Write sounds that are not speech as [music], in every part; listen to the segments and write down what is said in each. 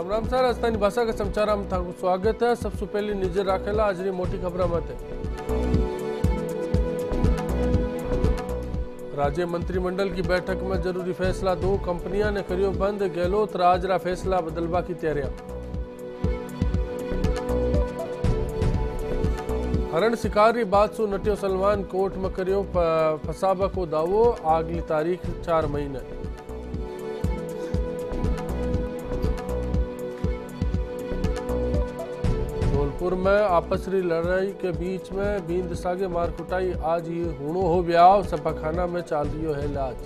Ram Ram sir રાજધાની ભાષાક સમાચારમાં તાકુ સ્વાગત છે સૌથી પહેલી નજર રાખેલા આજની મોટી ખબર માટે राज्य मंत्रिमंडल की बैठक में जरूरी फैसला दो कंपनियां ने करियो बंद गहलोत रा फैसला बदलवा की तैयारियां हरण शिकारी बात सु नटियो सलमान कोर्ट में करियो फसाबा को दावो अगली तारीख चार महीने पुर में आपसरी लड़ाई के बीच में बींद सागे मार कुटाई आज ही हुणो हो ब्याव सपाखाना में चाल रियो है लाज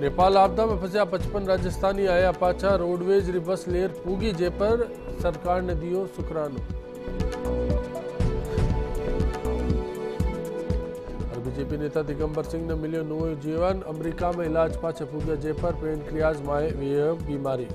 नेपाल आपदा में फंसे पचपन राजस्थानी आया पाछा रोडवेज रिवर्स लेयर पूगी जे पर सरकार ने दियो शुक्रानो बीजेपी नेता दिगंबर सिंह ने मिले नवो जीवन अमेरिका में इलाज पाछे पूगिया जयपर क्रियाज माए बीमारी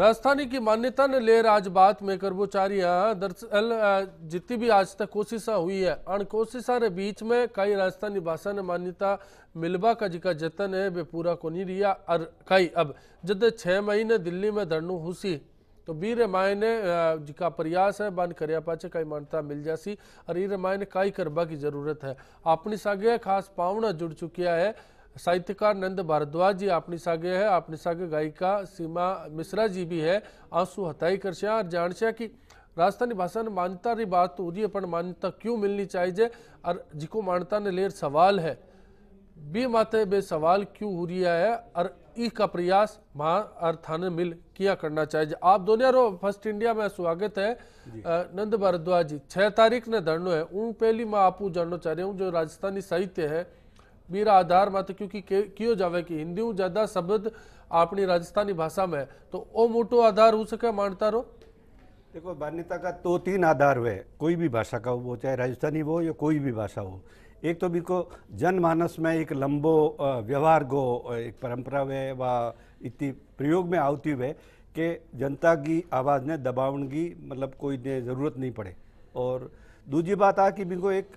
राजस्थानी की मान्यता ने ले आज बात में कर्मचारियां दरअसल जितनी भी आज तक कोशिशा हुई है अन कोशिशा के बीच में कई राजस्थानी भाषा ने मान्यता मिलवा का जिका जतन है वे पूरा को नहीं रिया और कई अब जद छः महीने दिल्ली में धरणु हुसी तो बी रमाय ने जिका प्रयास है बन करिया पाचे कई मान्यता मिल जासी और ई रमाय ने कई करबा की जरूरत है अपनी सागे खास पावना जुड़ चुकिया है साहित्यकार नंद भारद्वाज जी आपने सागे है आपने सागे गायिका सीमा मिश्रा जी भी है आंसू हताई कर सर जान सिया कि राजस्थानी भाषा ने मान्यता रही बात तो उदी पर मान्यता क्यों मिलनी चाहिए और जिको मान्यता ने लेर सवाल है बी माते बे सवाल क्यों हो रिया है और ई का प्रयास महा और थाने मिल किया करना चाहिए आप दोनों रो फर्स्ट इंडिया में स्वागत है नंद भारद्वाज जी छः तारीख ने धरना है उन पहली मैं आपू जानना चाह रहा हूँ जो राजस्थानी साहित्य है मेरा आधार मत क्योंकि क्यों जावे कि हिंदी ज्यादा शब्द अपनी राजस्थानी भाषा में तो ओ मोटो आधार हो सके मानता रहो देखो मान्यता का दो तो तीन आधार हुए कोई भी भाषा का हो चाहे राजस्थानी हो या कोई भी भाषा हो एक तो बिल्कुल जनमानस में एक लंबो व्यवहार गो एक परंपरा हुए व इति प्रयोग में आती हुए कि जनता की आवाज़ ने दबाव की मतलब कोई ने ज़रूरत नहीं पड़े और दूसरी बात आ कि बिल्कुल एक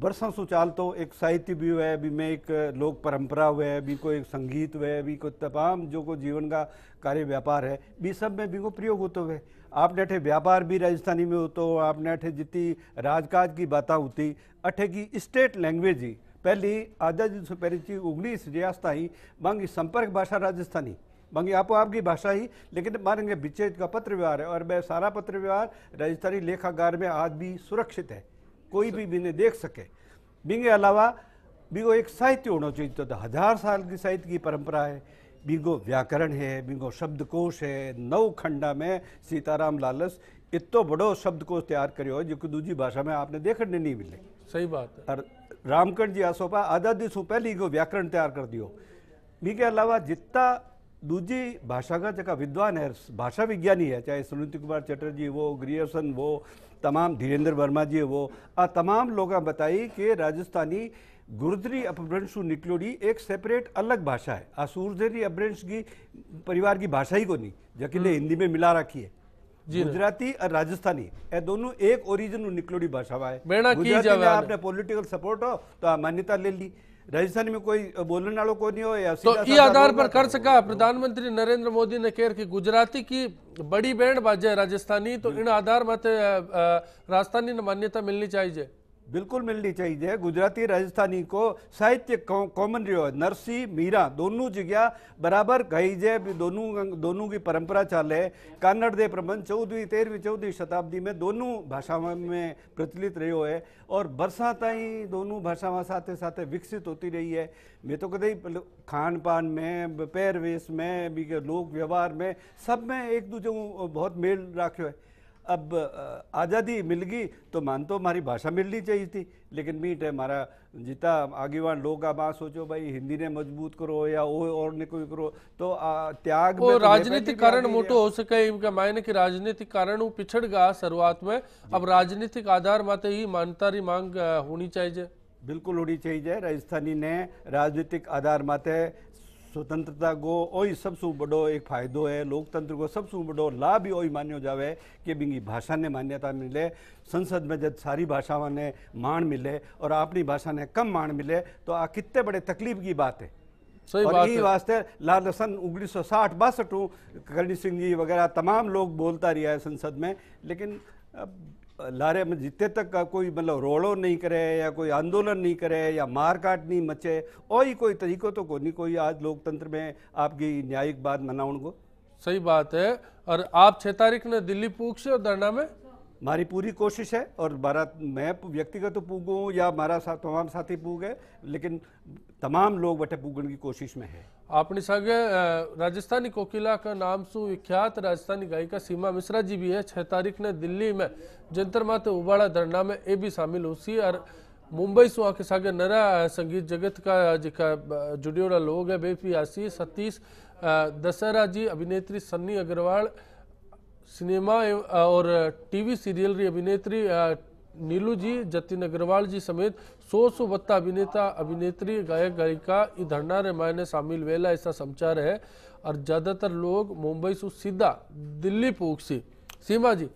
बरसों सुचाल तो एक साहित्य भी हुआ है अभी में एक लोक परंपरा हुआ है अभी को एक संगीत हुआ है अभी कोई तमाम जो को जीवन का कार्य व्यापार है भी सब में भी को प्रयोग होते हुए आप नेठे व्यापार भी राजस्थानी में होते हो आप नेठे जितनी राजकाज की बातें होती अठे की स्टेट लैंग्वेज ही पहली आजादी से पहले थी उगनीस रियासत ही मांगी संपर्क भाषा राजस्थानी मांगी आपो आपकी भाषा ही लेकिन मानेंगे बिचेज का पत्र व्यवहार है और वह सारा पत्र व्यवहार राजस्थानी लेखागार में आज भी सुरक्षित है कोई भी बिने देख सके बिंगे अलावा बिंगो एक साहित्य होना चाहिए तो, तो, हजार साल की साहित्य की परंपरा है बिंगो व्याकरण है बिंगो शब्दकोश है नव खंडा में सीताराम लालस इतो बड़ो शब्दकोश तैयार करो जो कि दूजी भाषा में आपने देखने नहीं मिले सही बात है और रामकंड जी आसोपा आजादी से पहले ही व्याकरण तैयार कर दियो बिंगे अलावा जितना दूजी भाषा का जगह विद्वान है भाषा विज्ञानी है चाहे सुनीति कुमार चटर्जी वो ग्रियसन वो तमाम धीरेन्द्र वर्मा जी वो आ तमाम लोग बताई कि राजस्थानी गुर्दरी अपभ्रंशु निकलोड़ी एक सेपरेट अलग भाषा है आ सूरजेरी अपभ्रंश की परिवार की भाषा ही को नहीं जबकि हम्म। हिंदी में मिला रखी है गुजराती और राजस्थानी ये दोनों एक ओरिजिन निकलोड़ी भाषा है आपने पॉलिटिकल सपोर्ट हो तो मान्यता ले ली राजस्थान में कोई वालों को नहीं हो या तो ये आधार पर कर सका प्रधानमंत्री नरेंद्र मोदी ने कह की गुजराती की बड़ी बैंड बाजे राजस्थानी तो इन आधार मत राजस्थानी ने मान्यता मिलनी चाहिए बिल्कुल मिलनी चाहिए गुजराती राजस्थानी को साहित्य कॉमन रियो नरसी मीरा दोनों जगह बराबर गई जे दोनों दोनों की परंपरा चाले कानड़ दे प्रबंध चौदहवीं तेरहवीं चौदहवीं शताब्दी में दोनों भाषाओं में प्रचलित रहो है और बरसा ती दोनों भाषाओं साथ साथ विकसित होती रही है मैं तो कहीं खान पान में पैरवेश में लोक व्यवहार में सब में एक दूजे को बहुत मेल रखो है अब आज़ादी मिल गई तो मान तो हमारी भाषा मिलनी चाहिए थी लेकिन मीट है हमारा जीता आगेवान लोग आप सोचो भाई हिंदी ने मजबूत करो या वो और ने कोई करो तो आ, त्याग वो तो राजनीतिक कारण मोटो हो सके इनका मायने की राजनीतिक कारण वो पिछड़ गया शुरुआत में अब राजनीतिक आधार माते ही मान्यता री मांग होनी चाहिए बिल्कुल होनी चाहिए राजस्थानी ने राजनीतिक आधार माते स्वतंत्रता को ओ सबसे बड़ो एक फ़ायदो है लोकतंत्र को सबसे बड़ो लाभ ही मान्य मान्यो जावे कि बिंगी भाषा ने मान्यता मिले संसद में जब सारी भाषाओं ने मान मिले और अपनी भाषा ने कम मान मिले तो आ कितने बड़े तकलीफ की बात है सही और बात वास्ते लाल सन उन्नीस सौ साठ बासठ करणी सिंह जी वगैरह तमाम लोग बोलता रिया है संसद में लेकिन अब लारे में जितने तक का कोई मतलब रोड़ो नहीं करे या कोई आंदोलन नहीं करे या मारकाट नहीं मचे और ही कोई तरीको तो कोनी कोई आज लोकतंत्र में आपकी न्यायिक बात मनाउन को सही बात है और आप छः तारीख ने दिल्ली पूछ से और धरना में मारी पूरी कोशिश है और बारा मैं व्यक्तिगत तो पूगूँ या हमारा साथ तमाम साथी पूगे लेकिन तमाम लोग बटे पूगन की कोशिश में है अपने સાગે राजस्थानी कोकिला का नाम सुविख्यात राजस्थानी गायिका सीमा मिश्रा जी भी है छः तारीख ने दिल्ली में जंतर माते उबाड़ा धरना में ये भी शामिल हुई और मुंबई से आके सागे नरा संगीत जगत का जिका जुड़ियोड़ा लोग है बेपी आसी सतीश दशहरा जी अभिनेत्री सन्नी अग्रवाल सिनेमा और टीवी सीरियल री अभिनेत्री नीलू जी जतिन अग्रवाल जी समेत સો સો अभिनेता अभिनेत्री गायक गायिका ગાयिका એ शामिल वेला ऐसा समाचार है और ज़्यादातर लोग मुंबई से सीधा दिल्ली पहुंचे सीमा जी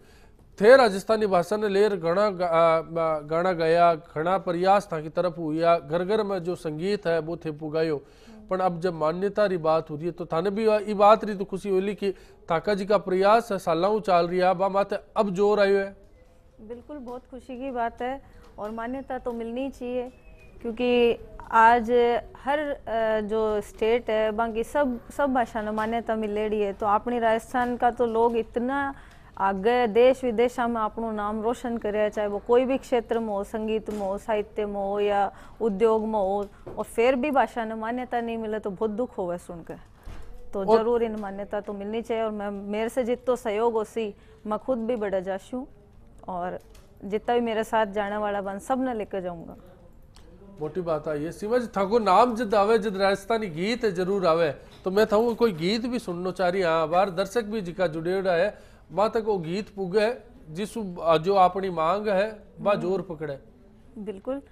थे राजस्थानी भाषा ने लेर घना गाना गाया घना प्रयास था की तरफ हुआ घर घर में जो संगीत है वो थे पुगायो पर अब जब मान्यता री बात हो रही है तो थाने भी ये बात रही तो खुशी होली कि ताका जी का प्रयास सालों चल रही है अब अब जोर आयो है बिल्कुल बहुत खुशी की बात है और मान्यता तो मिलनी चाहिए क्योंकि आज हर जो स्टेट है बाकी सब सब भाषा ने मान्यता रही है तो अपने राजस्थान का तो लोग इतना आगे देश विदेशा में अपनों नाम रोशन करे चाहे वो कोई भी क्षेत्र में हो संगीत में हो साहित्य में हो या उद्योग में हो और फिर भी भाषा ने मान्यता नहीं मिले तो बहुत दुख होगा सुनकर तो जरूर इन मान्यता तो मिलनी चाहिए और मैं मेरे से जितो सहयोग हो सी मैं खुद भी बड़ा जाशूँ और जितना भी मेरे साथ जाने वाला बन सब ने लेकर जाऊंगा मोटी बात आई है शिवज ठाकुर नाम जिद आवे जिद राजस्थानी गीत जरूर आवे तो मैं था कोई गीत भी सुनना चाह रही हाँ बार दर्शक भी जिका जुड़ेड़ा है वहां तक वो गीत पुगे जिस जो अपनी मांग है वह हम्म। जोर पकड़े बिल्कुल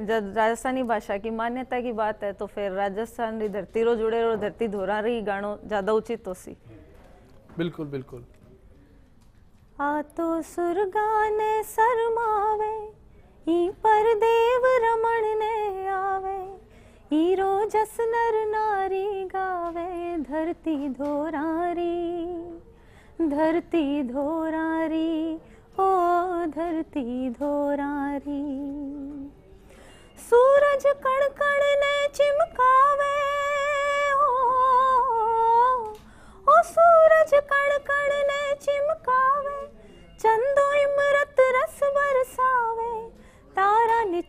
जब राजस्थानी भाषा की मान्यता की बात है तो फिर राजस्थान री धरती रो जुड़े रो धरती धोरा रही गानो ज्यादा उचित तो सी बिल्कुल बिल्कुल सुरगा ने सर इदेव रमण ने आवे नर नारी गावे धरती धोरारी धरती धोरारी ओ धरती धोरारी सूरज कणकण ने चिम्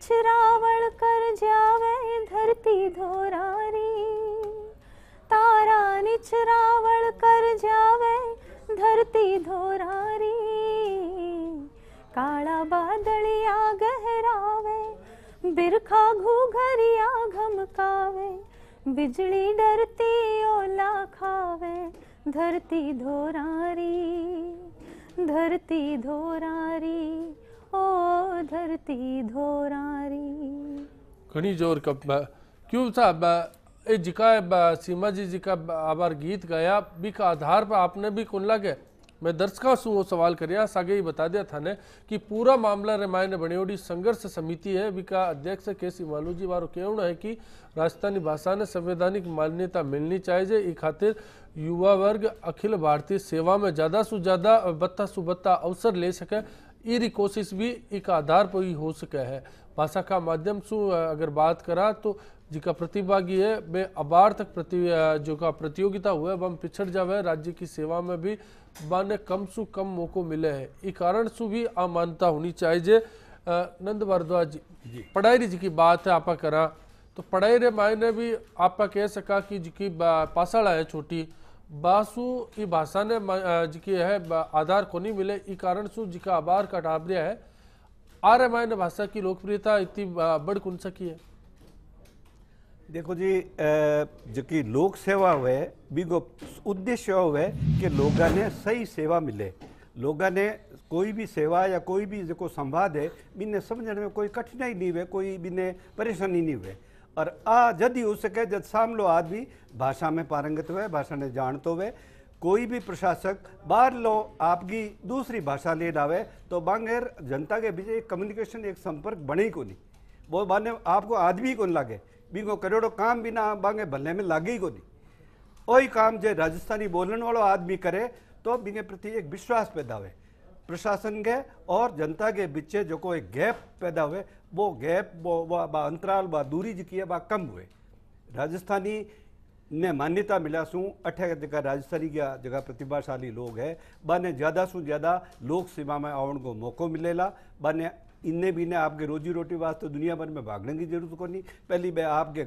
कुछ रावण कर जावे धरती धोरारी तारा निच रावण कर जावे धरती धोरारी काला बादलिया गहरावे बिरखा घूघरिया घमकावे बिजली डरती ओला खावे धरती धोरारी धरती धोरारी हो धरती धोरारी घनी जोर का क्यों साहब ये जिका सीमा जी जी का आबार गीत गाया भी का आधार पर आपने भी कुन लगे मैं दर्शका सु वो सवाल करिया सागे ही बता दिया था ने कि पूरा मामला रामायण बनेवड़ी संघर्ष समिति है भी का अध्यक्ष के सी मालू जी वारो कहना है कि राजस्थानी भाषा ने संवैधानिक मान्यता मिलनी चाहिए इस खातिर युवा वर्ग अखिल भारतीय सेवा में ज़्यादा से ज़्यादा बत्ता सुबत्ता अवसर ले सके ई कोशिश भी एक आधार पर ही हो सके है भाषा का माध्यम से अगर बात करा तो जिका प्रतिभागी है वे अबार तक प्रति जो का प्रतियोगिता हुआ है वह पिछड़ जावे राज्य की सेवा में भी बाने कम से कम मौको मिले है ई कारण से भी अमानता होनी चाहिए नंद भारद्वाज जी, जी। पढ़ाई जी की बात है आपा करा तो पढ़ाई रे मायने भी आपा कह सका कि जिकी की है छोटी बासु ई भाषा ने जी है आधार को नहीं मिले ई कारण सु जिका आभार का टाबरिया है आर एम आई ने भाषा की लोकप्रियता इतनी बढ़ कुन सकी है देखो जी जी लोक सेवा हुए गो उद्देश्य हुए कि लोगों ने सही सेवा मिले लोगों ने कोई भी सेवा या कोई भी जो संवाद है बिन्ने समझने में कोई कठिनाई नहीं हुए कोई बिने परेशानी नहीं हुए और आ ही हो सके जद सामलो आदमी भाषा में पारंगत हुए भाषा ने जानते तो हुए कोई भी प्रशासक बाहर लो आपकी दूसरी भाषा ले डावे तो बांगेर जनता के बीच एक कम्युनिकेशन एक संपर्क बने ही को नहीं वो बने आपको आदमी को लागे बी को करोड़ो काम भी ना बांगे भले में लागे ही को नहीं वही काम जो राजस्थानी बोलने वालों आदमी करे तो बिने प्रति एक विश्वास पैदा हुए प्रशासन के और जनता के बीच जो एक गैप पैदा हुए वो गैप वो बा अंतराल बा दूरी जी बा कम हुए राजस्थानी ने मान्यता मिला सूँ अठ जगह राजस्थानी का जगह प्रतिभाशाली लोग है बने ज़्यादा से ज़्यादा लोक सेवा में आवन को मौको मिलेला बने इन्हें भी ने आपके रोजी रोटी वास्ते दुनिया भर में भागने की जरूरत को नहीं पहली बे आपके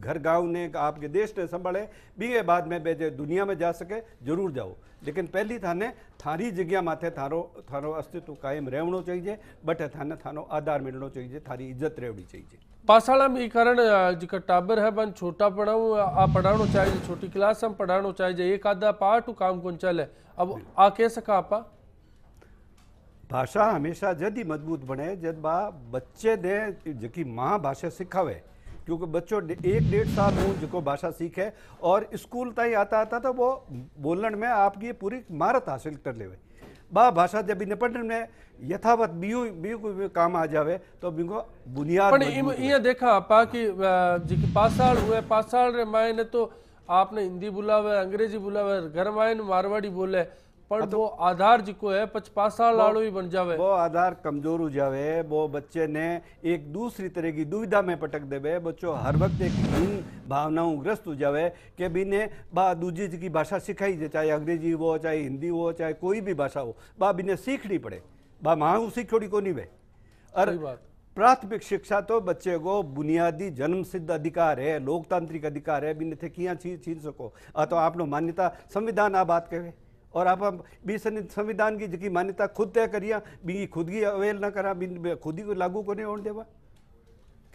घर गांव ने आपके देश ने संभाले ये बाद में बे दुनिया में जा सके जरूर जाओ लेकिन पहली थाने थारी जगह माथे थारो थारो अस्तित्व कायम रहना चाहिए बट थाने थानो आधार मिलनो चाहिए थारी इज्जत रहनी चाहिए पासाड़ा में कारण जो टाबर है बन छोटा पढ़ाऊँ पढ़ाना चाहिए छोटी क्लास हम पढ़ाना चाहिए एक आधा पार्ट काम कौन चले अब आ कह सका आपा भाषा हमेशा जद ही मजबूत बने जब बा बच्चे ने जी माँ भाषा सिखावे क्योंकि बच्चों एक डेढ़ साल वो जो भाषा सीखे और स्कूल ताई आता आता तो वो बोलने में आपकी पूरी महारत हासिल कर ले बा भाषा जब निपटने में यथावत बीयू बीयू को काम आ जावे तो बिंगो बुनियाद ये देखा पा कि जी पासाल हुए पासाल रे मायने तो आपने हिंदी बुलावे अंग्रेजी बुलावे घर मायने मारवाड़ी बोले પણ वो आधार जिको है पचपासा लाड़ो ही बन जावे वो आधार कमजोर हो जावे वो बच्चे ने एक दूसरी तरह की दुविधा में पटक देवे बच्चों हर वक्त एक इन भावनाओं ग्रस्त हो जावे कि बिने बा दूजी की भाषा सिखाई जाए चाहे अंग्रेजी हो चाहे हिंदी हो चाहे कोई भी भाषा हो बा ने सीखनी पड़े बा माँ सीखोड़ी को नहीं वे और प्राथमिक शिक्षा तो बच्चे को बुनियादी जन्म सिद्ध अधिकार है लोकतांत्रिक अधिकार है बिन थे किया छीन सको सको तो आप मान्यता संविधान आ बात कहे और आप भी संविधान की जी मान्यता खुद तय करिया बी खुद की अवेल ना करा बी खुद ही को लागू कोने होने देवा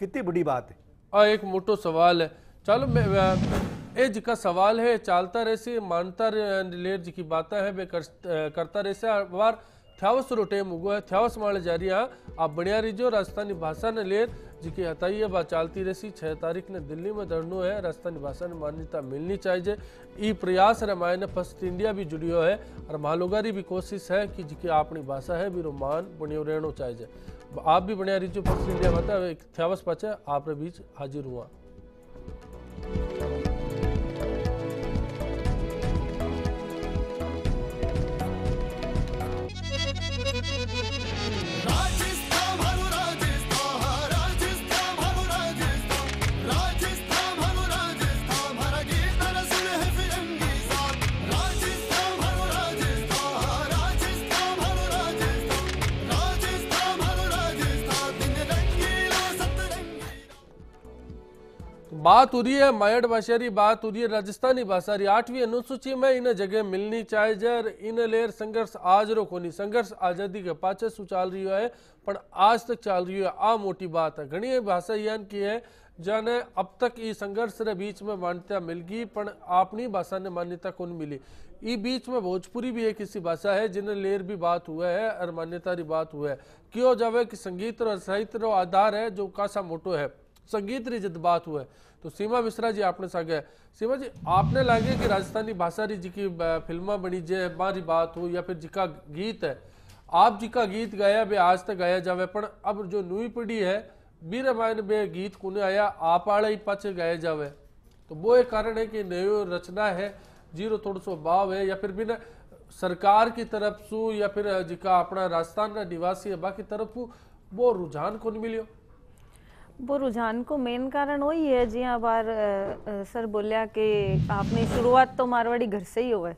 कितनी बड़ी बात है आ एक मोटो सवाल है चलो ये जिका सवाल है चालता रहसे मानता लेर जी बातें है बे कर, करता रहसे बार अट्ठावस रोटे मुगो है माले जारी है आप बढ़िया रिजो राजस्थानी भाषा ने लेर जी की हताइए बात चालती रही छः तारीख ने दिल्ली में धरनो है राजस्थानी भाषा ने मान्यता मिलनी चाहिए ई प्रयास रमाय मायने फर्स्ट इंडिया भी जुड़ियो है और महालोगारी भी कोशिश है कि जिकी अपनी भाषा है भी रोमान बनियो रहनो चाहिए आप भी बढ़िया रिजो फर्स्ट इंडिया माता थ्यावस पाचे आप बीच हाजिर हुआ बात हो रही है मायड़ भाषा री बात हो रही है राजस्थानी भाषा री आठवीं अनुसूची में इन जगह मिलनी चाहिए इन लेर संघर्ष आज रो कोनी संघर्ष आजादी के पाछे सु चल रही है पर आज तक चल रही है आ मोटी बात है घनी भाषा यान की है जाने अब तक ई संघर्ष रे बीच में मान्यता मिल गई पर अपनी भाषा ने मान्यता कौन मिली ई बीच में भोजपुरी भी एक ऐसी भाषा है जिन्हें लेर भी बात हुआ है और मान्यता री बात हुआ है क्यों जावे कि संगीत और साहित्य रो आधार है जो कासा मोटो है संगीत री जद बात हुआ है तो सीमा मिश्रा जी आपने सागे सीमा जी आपने लागे कि राजस्थानी भाषा री जी की फिल्मा बनी जे मारी बात हो या फिर जिका गीत है आप जिका गीत गाया भी आज तक गाया जावे पर अब जो नई पीढ़ी है बीर रामायण में गीत कौन आया आप आड़ा ही पाचे गाया जावे तो वो एक कारण है कि नयो रचना है जीरो थोड़ा सो भाव है या फिर बिना सरकार की तरफ सु या फिर जिका अपना राजस्थान का निवासी है बाकी तरफ वो रुझान कौन मिलियो वो रुझान को मेन कारण वही है जी हाँ बार सर बोलिया कि आपने शुरुआत तो मारवाड़ी घर से ही हो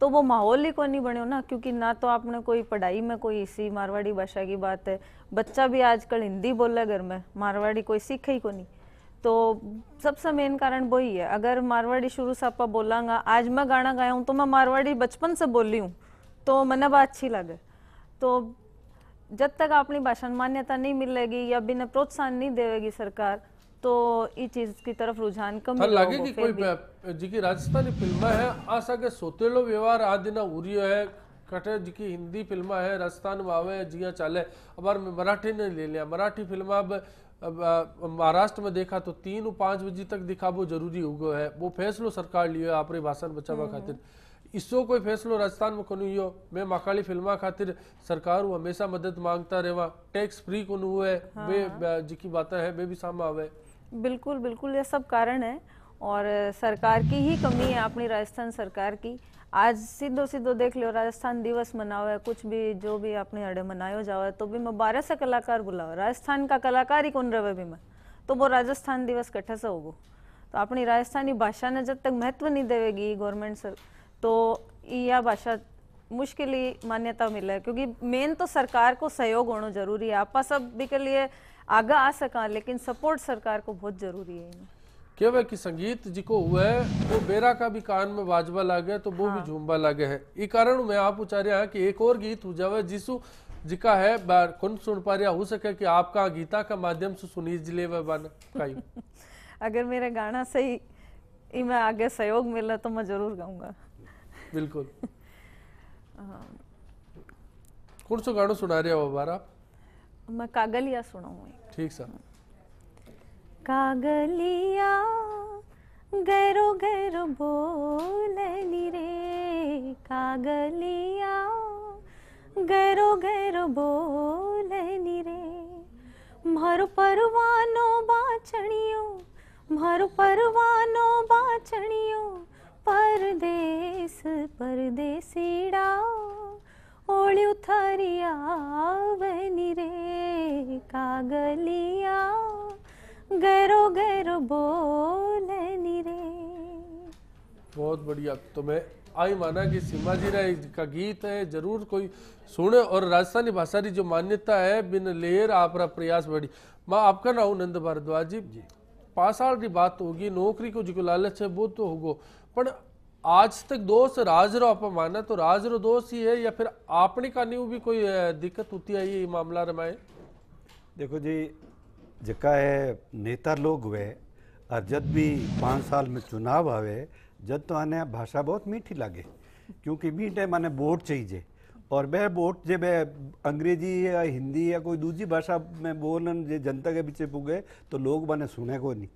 तो वो माहौल ही को नहीं बने ना क्योंकि ना तो आपने कोई पढ़ाई में कोई इसी मारवाड़ी भाषा की बात है बच्चा भी आजकल हिंदी बोल रहा घर में मारवाड़ी कोई सीखे ही को नहीं तो सबसे मेन कारण वही है अगर मारवाड़ी शुरू से आप बोलांगा आज मैं गाना गाया हूँ तो मैं मारवाड़ी बचपन से बोली हूँ तो मैंने बात अच्छी लगे तो जब तक अपनी भाषा में मान्यता नहीं मिलेगी या बिना प्रोत्साहन नहीं देगी सरकार तो ये चीज की तरफ रुझान कम हाँ, लगे की कोई जी की राजस्थानी फिल्म है आशा के सोतेलो व्यवहार आदि ना उरियो है कटे जी की हिंदी फिल्म है राजस्थान में आवे जिया चले अब मराठी ने ले लिया मराठी फिल्म अब महाराष्ट्र में देखा तो तीन पांच बजे तक दिखाबो जरूरी हो गए है वो फैसलो सरकार लियो है अपनी भाषा बचावा हम्म। खातिर इसो कोई फैसलो राजस्थान में कोई हो मैं माखाली फिल्म खातिर सरकार हु हमेशा मदद मांगता रहे टैक्स फ्री कोन हुए हाँ। बे जिकी बात है वे भी सामने आवे बिल्कुल बिल्कुल ये सब कारण है और सरकार की ही कमी है अपनी राजस्थान सरकार की आज सीधो सीधो देख लियो राजस्थान दिवस मनाओ है कुछ भी जो भी अपने अड़े मनायो जाओ है तो भी मैं बारह से कलाकार बुलाओ राजस्थान का कलाकार ही कौन रहे भी मैं तो वो राजस्थान दिवस कट्ठे से होगो तो अपनी राजस्थानी भाषा ने जब तक महत्व नहीं देवेगी गवर्नमेंट सर तो यह भाषा मुश्किल ही मान्यता मिले क्योंकि मेन तो सरकार को सहयोग होना जरूरी है आप सब भी के लिए आगा आ सका लेकिन सपोर्ट सरकार को बहुत जरूरी है केवे कि संगीत जी को हुआ है वो बेरा का भी कान में बाजवा लागे तो वो हाँ। भी झूमबा लागे है ई कारण मैं आप उचारिया कि एक और गीत हो जावे जिसु जिका है बार कौन सुन पा रहा हो सके कि आपका गीता का माध्यम से सुनी जिले वाई [laughs] अगर मेरा गाना सही मैं आगे सहयोग मिला तो मैं जरूर गाऊंगा बिल्कुल [laughs] कौन सो गाड़ो सुना रहे हो बारा मैं कागलिया सुनाऊं ठीक सर हम्म। कागलिया गरो गरो बोलनी रे कागलिया गरो गरो बोलनी रे મારો परवानो बाचणियो મારો परवानो बाचणियो परदेस परदेसीड़ा ओळ्यु थरिया रे कागलिया गरो गरो बोलनी रे बहुत बढ़िया तो मैं आई माना कि सीमा जी राय का गीत है जरूर कोई सुने और राजस्थानी भाषा की जो मान्यता है बिन लेर आप प्रयास बढ़ी माँ आपका नाम नंद भारद्वाज जी, जी। साल की बात होगी नौकरी को जो लालच है वो तो होगो पर आज तक दोस्त राज रो आप माना तो राज रो दोस्त ही है या फिर आपने कहानी भी कोई दिक्कत होती है ये मामला रमाए देखो जी जेका है नेता लोग हुए और जब भी पाँच साल में चुनाव आवे जब तो आने भाषा बहुत मीठी लगे क्योंकि मीठे माने वोट चाहिए और वह वोट जो वह अंग्रेजी या हिंदी या कोई दूसरी भाषा में बोलन जो जनता के पीछे पुगे तो लोग मैंने सुने को नहीं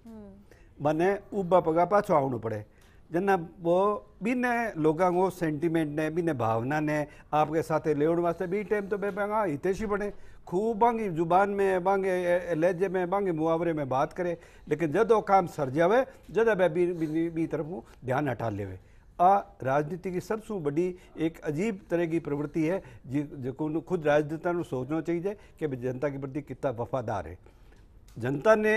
मैंने हम्म। उबा पगा पाछ आवणो पड़े जन्ना वो बिने लोगों को सेंटिमेंट ने बिने भावना ने आपके साथ ले वास्ते भी टाइम तो बेपंगा हितेशी बने खूब भांगी जुबान में बांगे लहजे में बांगे मुहावरे में बात करे लेकिन जब वो काम सर जावे जब बी, भी बी तरफ ध्यान हटा लेवे आ राजनीति की सबसे बड़ी एक अजीब तरह की प्रवृत्ति है जी जो खुद राजनेता सोचना चाहिए कि जनता के प्रति कितना वफादार है जनता ने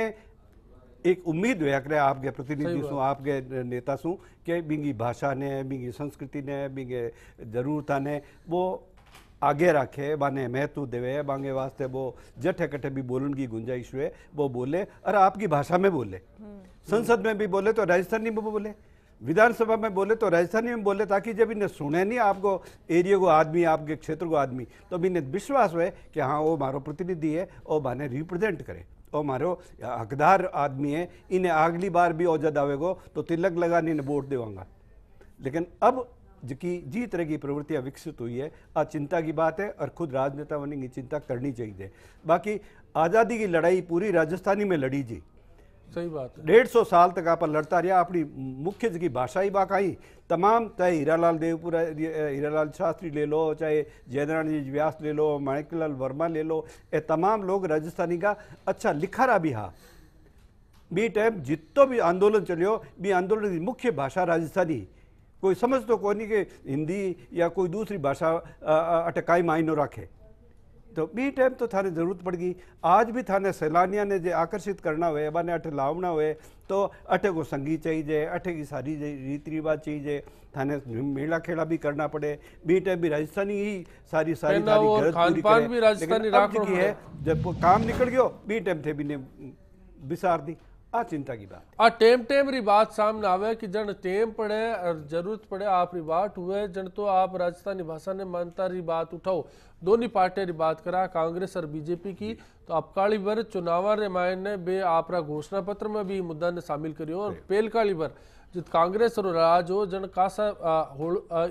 एक उम्मीद हुआ करे आपके प्रतिनिधि शू आपके नेता शू कि बिंगी भाषा ने बिंगी संस्कृति ने बिंगे जरूरत ने वो आगे रखे बाने महत्व देवे बांगे वास्ते वो जठे कटे भी बोलने की गुंजाइश हुए वो बोले और आपकी भाषा में बोले हम्म। संसद में भी बोले तो राजस्थानी में बोले विधानसभा में बोले तो राजस्थानी में बोले ताकि जब इन्हें सुने नहीं आपको एरिया को आदमी आपके क्षेत्र को आदमी तो अब इन्हें विश्वास हो कि हाँ वो मारो प्रतिनिधि है और माने रिप्रेजेंट करे और मारो हकदार आदमी है इन्हें अगली बार भी औजद आवेगो तो तिलक लगा नहीं इन्हें वोट देवांगा लेकिन अब जी जी तरह की प्रवृत्तियाँ विकसित हुई है आज चिंता की बात है और खुद राजनेता बनेंगी चिंता करनी चाहिए बाकी आज़ादी की लड़ाई पूरी राजस्थानी में लड़ी जी सही बात है डेढ़ सौ साल तक आप लड़ता रहा अपनी मुख्य जी ही बाक आई तमाम चाहे हीरालाल देवपुरा हीरालाल शास्त्री ले लो चाहे जयनारायण जी व्यास ले लो माणिकलाल वर्मा ले लो ये तमाम लोग राजस्थानी का अच्छा लिखारा भी हा बी टाइम जितो भी आंदोलन चलो बी आंदोलन की मुख्य भाषा राजस्थानी कोई समझ तो कोनी कि हिंदी या कोई दूसरी भाषा अटकाई मायनों रखे तो टाइम तो थाने जरूरत पड़ गई आज भी थाने सैलानिया ने જે आकर्षित करना हुए बने અઠે लावना हुए तो अठे को संगीत चाहिए अठे की सारी रीति रिवाज चाहिए थाने मेला खेला भी करना पड़े बी टाइम भी राजस्थानी ही सारी सारी थारी पूरी है जब काम निकल गयो बी टाइम थे भी ने बिसार दी आ चिंता की बात आ टेम टेम री बात सामने आवे कि जन टेम पड़े और जरूरत पड़े आप री बात हुए जन तो आप राजस्थानी भाषा ने मानता री बात उठाओ दोनों पार्टी री बात करा कांग्रेस और बीजेपी की तो अबकाली भर चुनाव रे मायने बे आपरा घोषणा पत्र में भी मुद्दा ने शामिल करियो और पेल काली भर जित कांग्रेस और राज हो जन कासा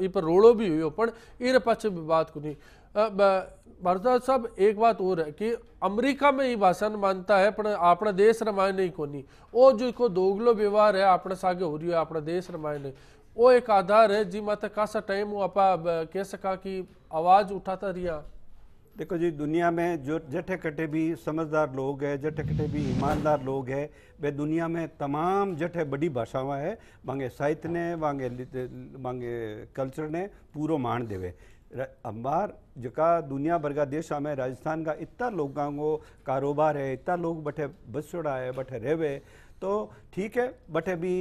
ई पर रोड़ो भी हुयो पण ई रे पाछे भी बात कोनी भारद्वाज साहब एक बात और है कि अमेरिका में ये भाषा मानता है पर अपना देश रमाय नहीं कोनी वो जो को दोगलो व्यवहार है अपने सागे हो रही है अपना देश रमाय नहीं वो एक आधार है जी माता खासा टाइम वो आप कह सका कि आवाज़ उठाता रिया देखो जी दुनिया में जो जटे कटे भी समझदार लोग हैं जटे कटे भी ईमानदार लोग हैं वे दुनिया में तमाम जटे बड़ी भाषावा है मांगे साहित्य ने मांगे मांगे कल्चर ने पूरा मान देवे अंबार जका दुनिया भर का देशा में राजस्थान का इतना लोगों को कारोबार है इतना लोग बस बसोड़ा है बैठे रहे तो ठीक है बटे भी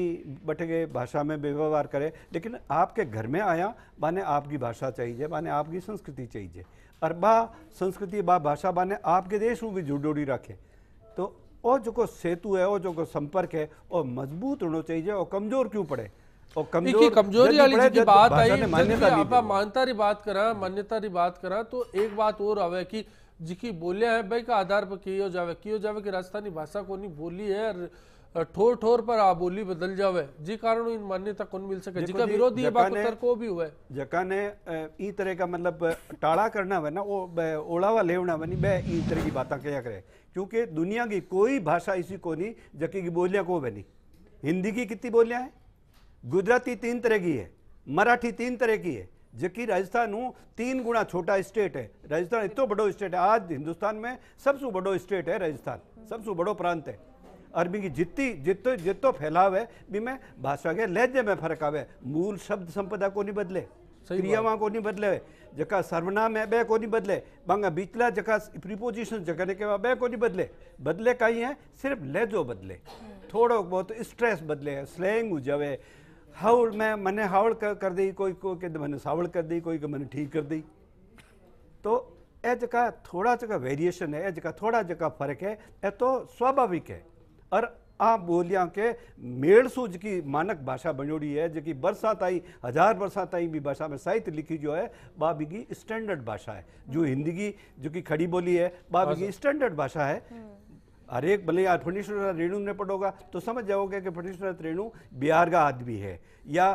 बटे के भाषा में व्यवहार करे लेकिन आपके घर में आया माने आपकी भाषा चाहिए माने आपकी संस्कृति चाहिए और बा संस्कृति बा भाषा माने आपके देश में भी जुड़ोड़ी रखे तो और जो सेतु है और जो संपर्क है और मजबूत होना चाहिए और कमज़ोर क्यों पड़े देखिए कमजोरी वाली जी की बात आई आप मान्यता की बात करा मान्यता की बात करा तो एक बात और आवे की जिकी बोलिया है भाई का आधार पर कियो जावे कियो जावे की राजस्थानी भाषा को नहीं बोली है ठोर ठोर पर आ बोली बदल जावे जी कारण इन मान्यता कौन मिल सके जिका विरोधी ये बात को भी हुआ जका ने ई तरह का मतलब टाड़ा करना वे ना वो ओलावा लेवना बनी बे ई तरह की बातें क्या करे क्योंकि दुनिया की कोई भाषा ऐसी को नहीं जकी की बोलियां को बनी हिंदी की कितनी बोलियां हैं गुजराती तीन तरह की है मराठी तीन तरह की है जबकि राजस्थान हूँ तीन गुणा छोटा स्टेट है राजस्थान इतो बड़ो स्टेट है आज हिंदुस्तान में सबसे बड़ो स्टेट है राजस्थान सबसे बड़ो प्रांत है अरबी की जितनी जितो जितो फैलाव है भी में भाषा के लहजे में फर्क आवे मूल शब्द संपदा को नहीं बदले क्रियावा को नहीं बदले जका सर्वनाम है बे को नहीं बदले बंगा बीचला जका प्रीपोजिशन जगने के बे को नहीं बदले बदले कहीं है सिर्फ लहजो बदले थोड़ो बहुत स्ट्रेस बदले स्लैंग हो जावे ਹੌਲ मैं ਮਨੇ ਹੌਲ कर कर दी कोई को कि मैंने सावल कर दी कोई मैंने ठीक कर दी तो यह ਜਿਹੜਾ थोड़ा ਜਿਹਾ वेरिएशन है ਇਹ ਜਿਹੜਾ ਥੋੜਾ ਜਿਹਾ ਫਰਕ है ਇਹ ਤਾਂ સ્વાભાવિક ਹੈ आ बोलियां के मेड़ सूज की मानक भाषा बनोड़ी है जी बरसा ताई हजार बरसा ताई भी भाषा में साहित्य लिखी जो है बाबी की स्टैंडर्ड भाषा है जो हिंदी की जो कि खड़ी बोली है बाबी की स्टैंडर्ड भाषा है हम्म। हर एक भले ही फणीश्वर रेणु ने पढ़ोगा तो समझ जाओगे कि फणीश्वर रेणु बिहार का आदमी है या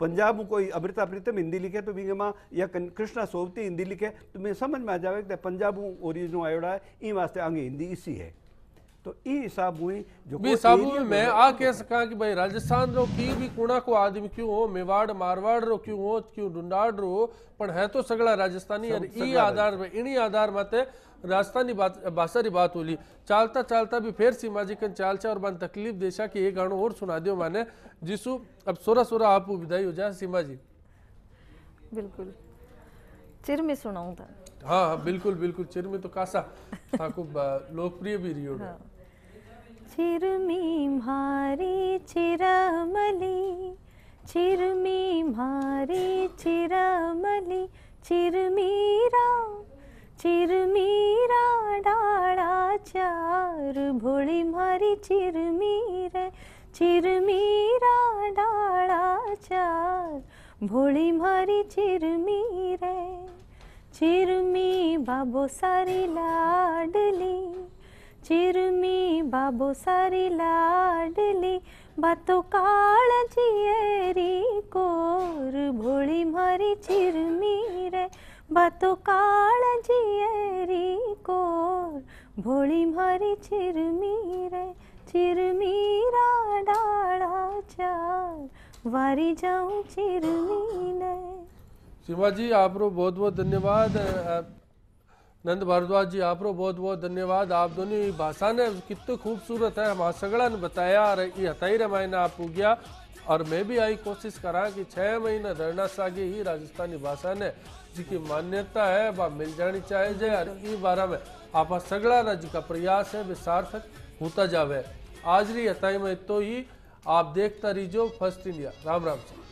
पंजाब में कोई अमृता प्रीतम हिंदी लिखे तो भी माँ या कृष्णा सोवती हिंदी लिखे तो मैं समझ में आ जाएगा कि पंजाब ओरिजिनल आयोड़ा है इन वास्ते आगे हिंदी इसी है तो हिसाब हुई जो भी हिसाब मैं आ कह सका कि भाई राजस्थान रो की भी कुणा को आदमी क्यों हो मेवाड़ मारवाड़ रो क्यों हो क्यों डुंडाड़ रो पर है तो सगड़ा राजस्थानी और ई आधार में इन्हीं आधार माते राजस्थानी बात भाषा री बात होली चालता चालता भी फिर सीमा जी कन चाल और बन तकलीफ देशा की एक गाणो और सुना दियो माने जिसु अब सोरा सोरा आप विदाई हो जाए सीमा जी बिल्कुल चिर में सुनाऊं था तो। हाँ हाँ बिल्कुल बिल्कुल चिर में तो कासा था लोकप्रिय भी रही होगा हाँ। चिरमी मारी चिरमली चिरमी मारी चिरमली चिरमीरा चिरमीरा चार भोली मारी चिरमीर चिरमीरा डाड़ा चार भोली मारी चिरमीर चिरमी बाबो सारी लाडली चिरमी बाबू सारी लाडली बातो काळजियेरी कोर भोली मारी चिरमी रे बातो काळजियेरी कोर भोली मारी चिरमी रे चिरमीरा डाळा चार वारी जाऊं चिरमी ने शिवाजी आप बहुत बहुत धन्यवाद नंद भारद्वाज जी आप बहुत बहुत धन्यवाद आप दोनों भाषा ने कितनी खूबसूरत है हम सगड़ा ने बताया और ये हताई रामायण आप गया और मैं भी आई कोशिश करा कि छः महीना धरना सागे ही राजस्थानी भाषा ने जिसकी मान्यता है वह मिल जानी जाए और इस बारे में आप सगड़ा ना जी का प्रयास है वे सार्थक होता जावे आज री हताई में तो ही आप देखता रहीजो फर्स्ट इंडिया राम राम जी